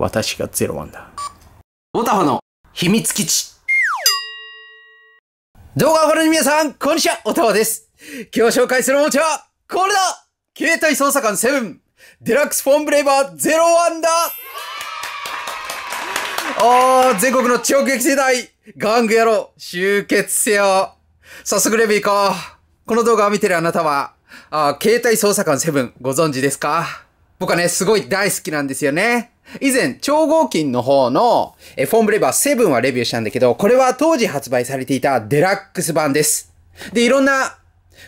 私が01だ。オタファの秘密基地。動画をご覧の皆さん、こんにちは、オタファです。今日紹介するおもちゃは、これだ携帯捜査官7、デラックスフォンブレイバー01だおー、全国の超激世代、玩具野郎、集結せよ。早速レビュー行こう。この動画を見てるあなたは、あ携帯捜査官7ご存知ですか僕はね、すごい大好きなんですよね。以前、超合金の方の、えフォームレバー7はレビューしたんだけど、これは当時発売されていたデラックス版です。で、いろんな、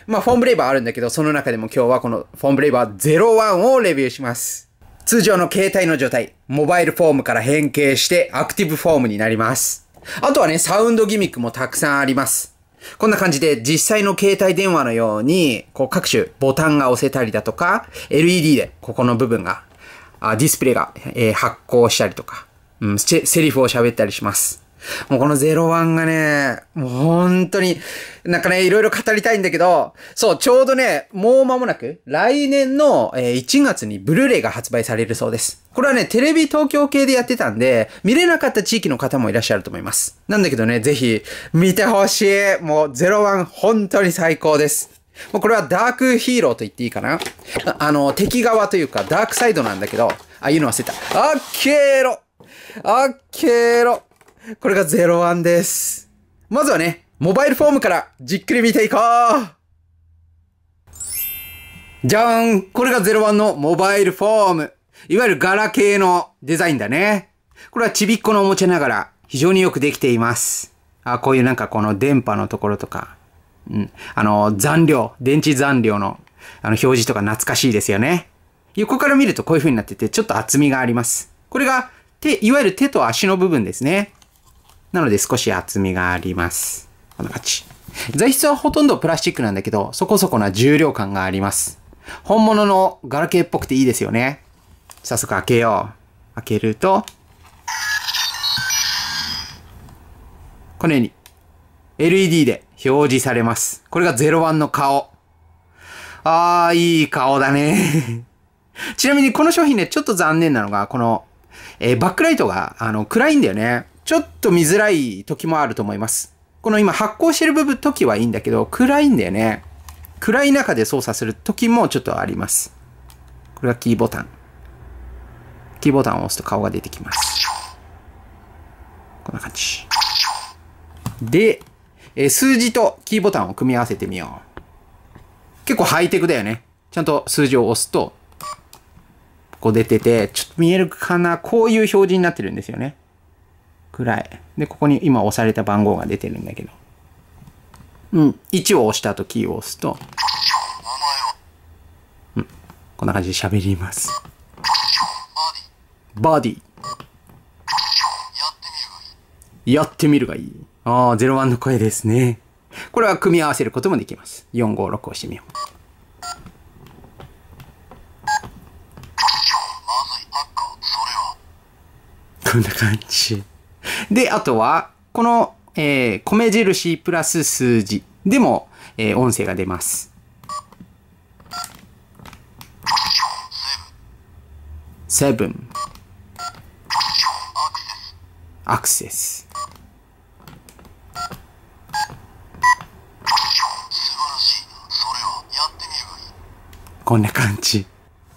まあ、フォームレバーあるんだけど、その中でも今日はこのフォームレバー01をレビューします。通常の携帯の状態、モバイルフォームから変形してアクティブフォームになります。あとはね、サウンドギミックもたくさんあります。こんな感じで実際の携帯電話のように、こう各種ボタンが押せたりだとか、LED でここの部分が、あディスプレイが、えー、発光したりとか、うん、セリフを喋ったりします。もうこの01がね、もう本当に、なんかね、いろいろ語りたいんだけど、そう、ちょうどね、もう間もなく、来年の1月にブルーレイが発売されるそうです。これはね、テレビ東京系でやってたんで、見れなかった地域の方もいらっしゃると思います。なんだけどね、ぜひ、見てほしい。もう01本当に最高です。もうこれはダークヒーローと言っていいかなあの、敵側というか、ダークサイドなんだけど、あ、言うの忘れた。あっけーろあっけーろこれが01です。まずはね、モバイルフォームからじっくり見ていこうじゃーんこれが01のモバイルフォーム。いわゆる柄系のデザインだね。これはちびっこのおもちゃながら非常によくできています。あ、こういうなんかこの電波のところとか、うん。あの、残量、電池残量のあの表示とか懐かしいですよね。横から見るとこういう風になっててちょっと厚みがあります。これが手、いわゆる手と足の部分ですね。なので少し厚みがあります。こんな感じ。材質はほとんどプラスチックなんだけど、そこそこな重量感があります。本物のガラケーっぽくていいですよね。早速開けよう。開けると、このように LED で表示されます。これが01の顔。あー、いい顔だね。ちなみにこの商品ね、ちょっと残念なのが、この、えー、バックライトが、あの、暗いんだよね。ちょっと見づらい時もあると思います。この今発光してる部分時はいいんだけど、暗いんだよね。暗い中で操作する時もちょっとあります。これはキーボタン。キーボタンを押すと顔が出てきます。こんな感じ。で、え数字とキーボタンを組み合わせてみよう。結構ハイテクだよね。ちゃんと数字を押すと、こう出てて、ちょっと見えるかなこういう表示になってるんですよね。くらい。で、ここに今押された番号が出てるんだけど。うん。1を押したとキーを押すと、うん。こんな感じで喋ります。バディ。やってみるがいい。ああ、01の声ですね。これは組み合わせることもできます。456を押してみよう。こんな感じ。で、あとは、この、えー、米印プラス数字でも、えー、音声が出ます。セブン。アクセスこんな感じ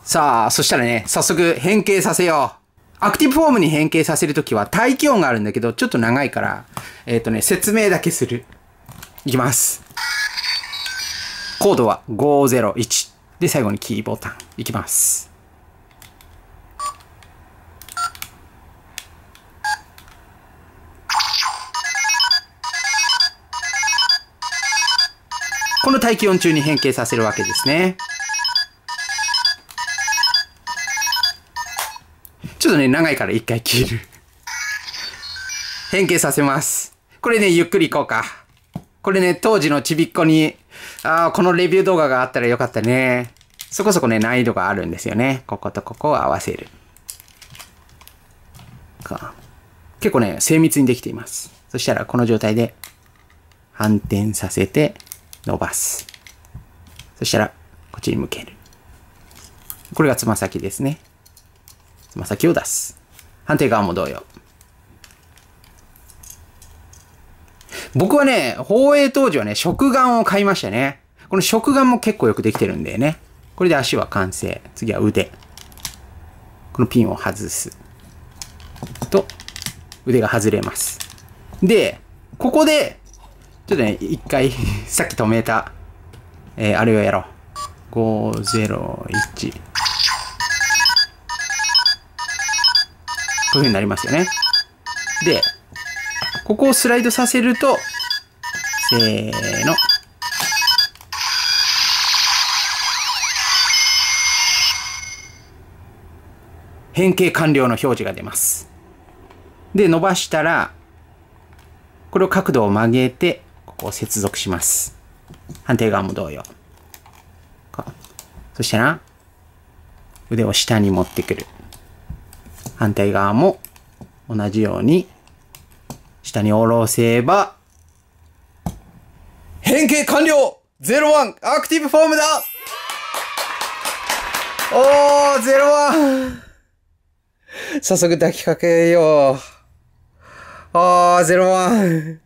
さあそしたらね早速変形させようアクティブフォームに変形させるときは大気音があるんだけど、ちょっと長いから、えっ、ー、とね、説明だけする。いきます。コードは501。で、最後にキーボタン。いきます。この大気音中に変形させるわけですね。ちょっとね、長いから一回切る。変形させます。これね、ゆっくり行こうか。これね、当時のちびっこに、ああ、このレビュー動画があったらよかったね。そこそこね、難易度があるんですよね。こことここを合わせる。か。結構ね、精密にできています。そしたら、この状態で、反転させて、伸ばす。そしたら、こっちに向ける。これがつま先ですね。まあ、先を出す。判定側も同様。僕はね、放映当時はね、食眼を買いましたね。この食眼も結構よくできてるんだよね。これで足は完成。次は腕。このピンを外す。と、腕が外れます。で、ここで、ちょっとね、一回 さっき止めた、えー、あれをやろう。501。ういう風になりますよね。で、ここをスライドさせると、せーの。変形完了の表示が出ます。で、伸ばしたら、これを角度を曲げて、ここを接続します。反対側も同様。そしたら、腕を下に持ってくる。反対側も同じように下に下ろせば、変形完了 !01 アクティブフォームだおー !01! 早速抱きかけよう。あー、01!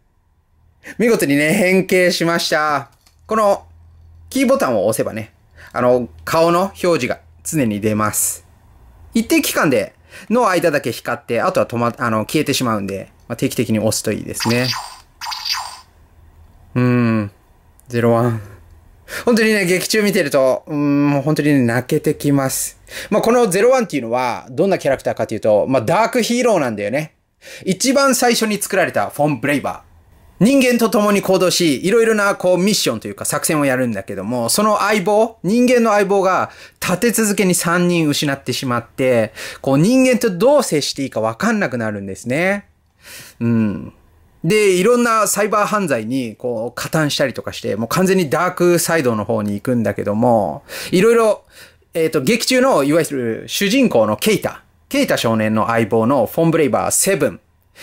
見事にね、変形しました。この、キーボタンを押せばね、あの、顔の表示が常に出ます。一定期間での間だけ光って、あとは止ま、あの、消えてしまうんで、まあ、定期的に押すといいですね。うん。01。本当にね、劇中見てると、うん、もう本当にね、泣けてきます。まあ、この01っていうのは、どんなキャラクターかというと、まあ、ダークヒーローなんだよね。一番最初に作られたフォン・ブレイバー。人間と共に行動し、いろいろなこうミッションというか作戦をやるんだけども、その相棒、人間の相棒が立て続けに3人失ってしまって、こう人間とどう接していいかわかんなくなるんですね。うん。で、いろんなサイバー犯罪にこう加担したりとかして、もう完全にダークサイドの方に行くんだけども、いろいろ、えっ、ー、と、劇中のいわゆる主人公のケイタ、ケイタ少年の相棒のフォンブレイバー7、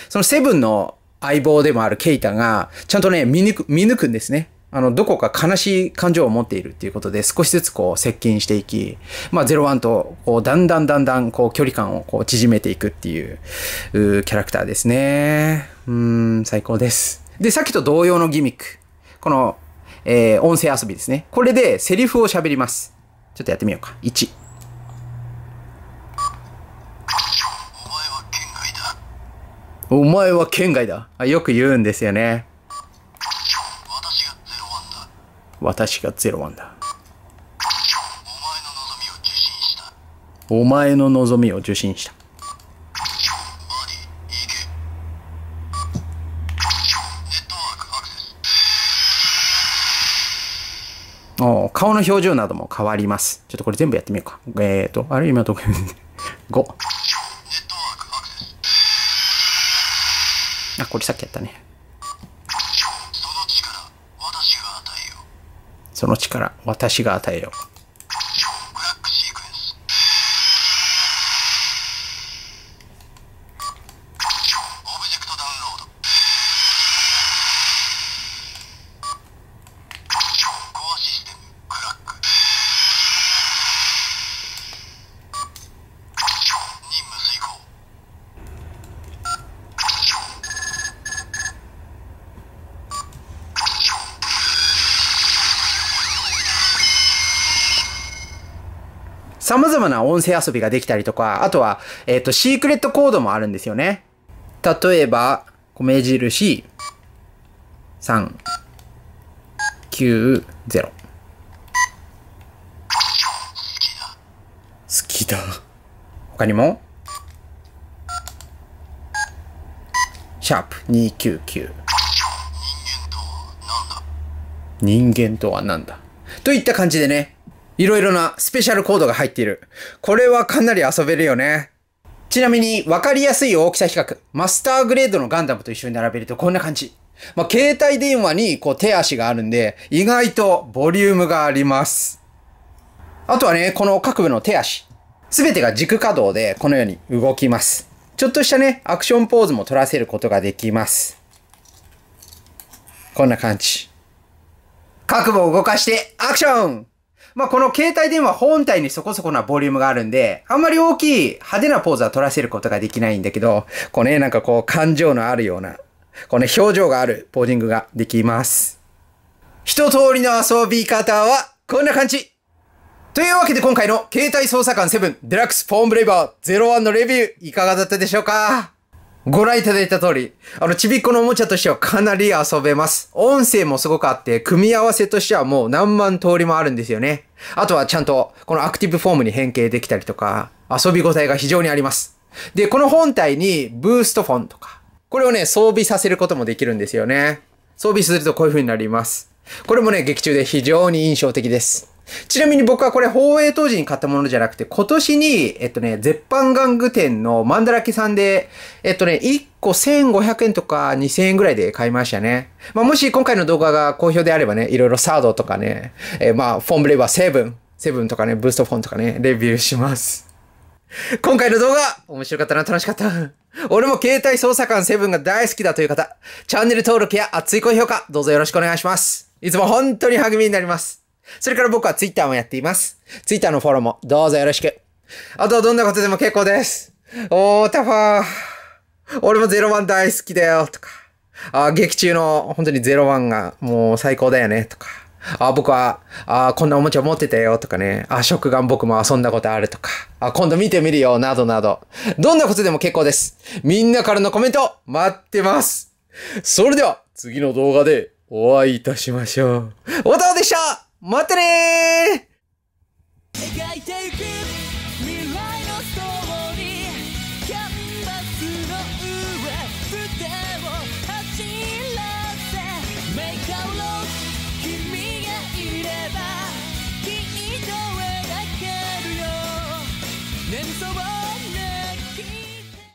そのセブンの相棒でもあるケイタが、ちゃんとね、見抜く、見抜くんですね。あの、どこか悲しい感情を持っているっていうことで、少しずつこう接近していき、まあ、01と、こう、だんだんだんだん、こう、距離感をこう縮めていくっていう、キャラクターですね。うん、最高です。で、さっきと同様のギミック。この、えー、音声遊びですね。これで、セリフを喋ります。ちょっとやってみようか。1。お前は県外だ。よく言うんですよね。私がゼロワンだ。お前の望みを受信した。お顔の表情なども変わります。ちょっとこれ全部やってみようか。えっ、ー、と、あれ今どこ ?5。あ、これさっきやったね。その力、私が与えよう。様々な音声遊びができたりとか、あとは、えっ、ー、と、シークレットコードもあるんですよね。例えば、米印、3、9、0。好きだ。他にも、シャープ299。人間とは何だといった感じでね、いろいろなスペシャルコードが入っている。これはかなり遊べるよね。ちなみに分かりやすい大きさ比較。マスターグレードのガンダムと一緒に並べるとこんな感じ。まあ、携帯電話にこう手足があるんで、意外とボリュームがあります。あとはね、この各部の手足。すべてが軸稼働でこのように動きます。ちょっとしたね、アクションポーズも取らせることができます。こんな感じ。各部を動かしてアクションまあ、この携帯電話本体にそこそこなボリュームがあるんで、あんまり大きい派手なポーズは取らせることができないんだけど、こうね、なんかこう感情のあるような、こうね、表情があるポージングができます。一通りの遊び方は、こんな感じというわけで今回の携帯捜査官7デラックスフォームレイバー01のレビューいかがだったでしょうかご覧いただいた通り、あの、ちびっこのおもちゃとしてはかなり遊べます。音声もすごくあって、組み合わせとしてはもう何万通りもあるんですよね。あとはちゃんと、このアクティブフォームに変形できたりとか、遊び応えが非常にあります。で、この本体に、ブーストフォンとか、これをね、装備させることもできるんですよね。装備するとこういう風になります。これもね、劇中で非常に印象的です。ちなみに僕はこれ放映当時に買ったものじゃなくて、今年に、えっとね、絶版玩具店のマンダラキさんで、えっとね、1個1500円とか2000円ぐらいで買いましたね。まあ、もし今回の動画が好評であればね、いろいろサードとかね、えー、まあ、フォンブレバー7、7とかね、ブーストフォンとかね、レビューします。今回の動画、面白かったな、楽しかった。俺も携帯操作官7が大好きだという方、チャンネル登録や熱い高評価、どうぞよろしくお願いします。いつも本当に励みになります。それから僕は Twitter もやっています。Twitter のフォローもどうぞよろしく。あとはどんなことでも結構です。おー、タファー。俺もゼロワン大好きだよ、とか。あ、劇中の本当にゼロワンがもう最高だよね、とか。あ、僕は、あ、こんなおもちゃ持ってたよ、とかね。あ、食玩僕も遊んだことあるとか。あ、今度見てみるよ、などなど。どんなことでも結構です。みんなからのコメント、待ってます。それでは、次の動画でお会いいたしましょう。おたおでしたまたね